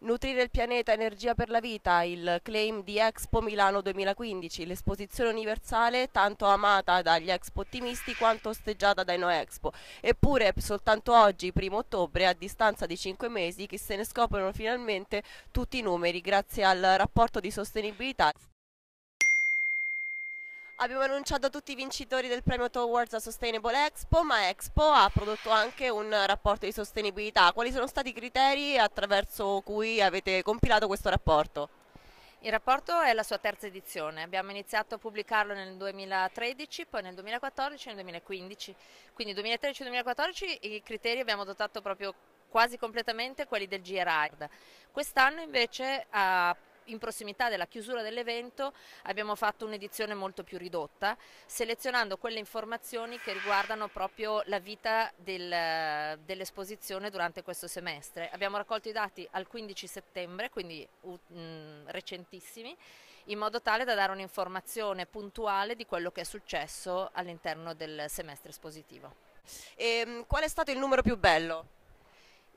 Nutrire il pianeta energia per la vita, il claim di Expo Milano 2015, l'esposizione universale tanto amata dagli expo ottimisti quanto osteggiata dai no expo. Eppure soltanto oggi, primo ottobre, a distanza di cinque mesi, che se ne scoprono finalmente tutti i numeri grazie al rapporto di sostenibilità. Abbiamo annunciato tutti i vincitori del premio Towards a Sustainable Expo, ma Expo ha prodotto anche un rapporto di sostenibilità. Quali sono stati i criteri attraverso cui avete compilato questo rapporto? Il rapporto è la sua terza edizione, abbiamo iniziato a pubblicarlo nel 2013, poi nel 2014 e nel 2015, quindi 2013-2014 i criteri abbiamo adottato proprio quasi completamente quelli del GRARD. Quest'anno invece a in prossimità della chiusura dell'evento abbiamo fatto un'edizione molto più ridotta, selezionando quelle informazioni che riguardano proprio la vita del, dell'esposizione durante questo semestre. Abbiamo raccolto i dati al 15 settembre, quindi mh, mm, recentissimi, in modo tale da dare un'informazione puntuale di quello che è successo all'interno del semestre espositivo. E, ehm, qual è stato il numero più bello?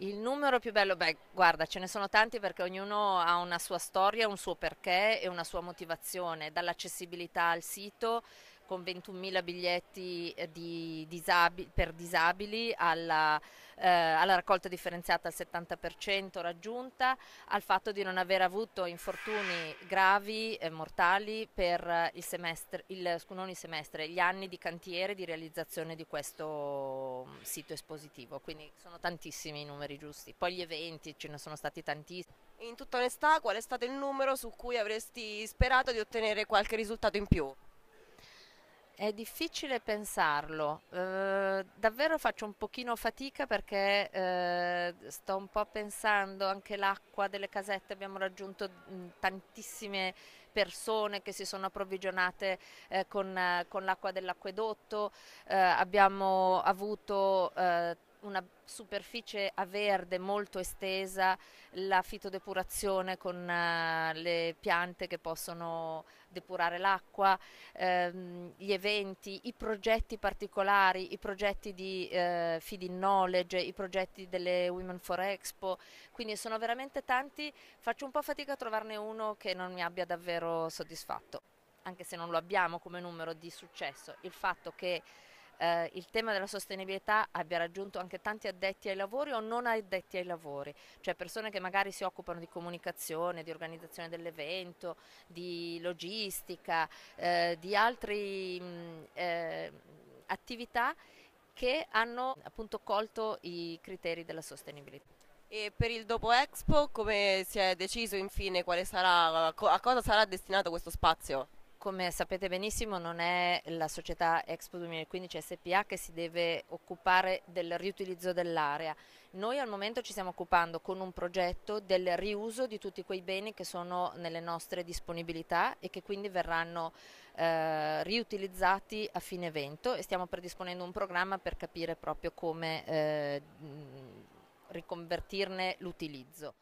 Il numero più bello, beh, guarda, ce ne sono tanti perché ognuno ha una sua storia, un suo perché e una sua motivazione, dall'accessibilità al sito con 21.000 biglietti eh, di disabi per disabili alla, eh, alla, raccolta differenziata al 70% raggiunta, al fatto di non aver avuto infortuni gravi, eh, mortali per eh, il semestre, il, non il semestre, gli anni di cantiere di realizzazione di questo mm, sito espositivo. Quindi sono tantissimi i numeri giusti. Poi gli eventi, ce ne sono stati tantissimi. In tutta onestà, qual è stato il numero su cui avresti sperato di ottenere qualche risultato in più? È difficile pensarlo, eh, davvero faccio un pochino fatica perché eh, sto un po' pensando anche l'acqua delle casette, abbiamo raggiunto mh, mm, tantissime persone che si sono approvvigionate eh, con, con l'acqua dell'acquedotto, eh, abbiamo avuto eh, una superficie a verde molto estesa, la fitodepurazione con eh, le piante che possono depurare l'acqua, ehm, gli eventi, i progetti particolari, i progetti di eh, Feed Knowledge, i progetti delle Women for Expo, quindi sono veramente tanti, faccio un po' fatica a trovarne uno che non mi abbia davvero soddisfatto, anche se non lo abbiamo come numero di successo, il fatto che eh, il tema della sostenibilità abbia raggiunto anche tanti addetti ai lavori o non addetti ai lavori, cioè persone che magari si occupano di comunicazione, di organizzazione dell'evento, di logistica, eh, di altre mm, eh, attività che hanno appunto colto i criteri della sostenibilità. E per il dopo Expo come si è deciso infine quale sarà, a cosa sarà destinato questo spazio? come sapete benissimo non è la società Expo 2015 SPA che si deve occupare del riutilizzo dell'area. Noi al momento ci stiamo occupando con un progetto del riuso di tutti quei beni che sono nelle nostre disponibilità e che quindi verranno eh, riutilizzati a fine evento e stiamo predisponendo un programma per capire proprio come eh, riconvertirne l'utilizzo.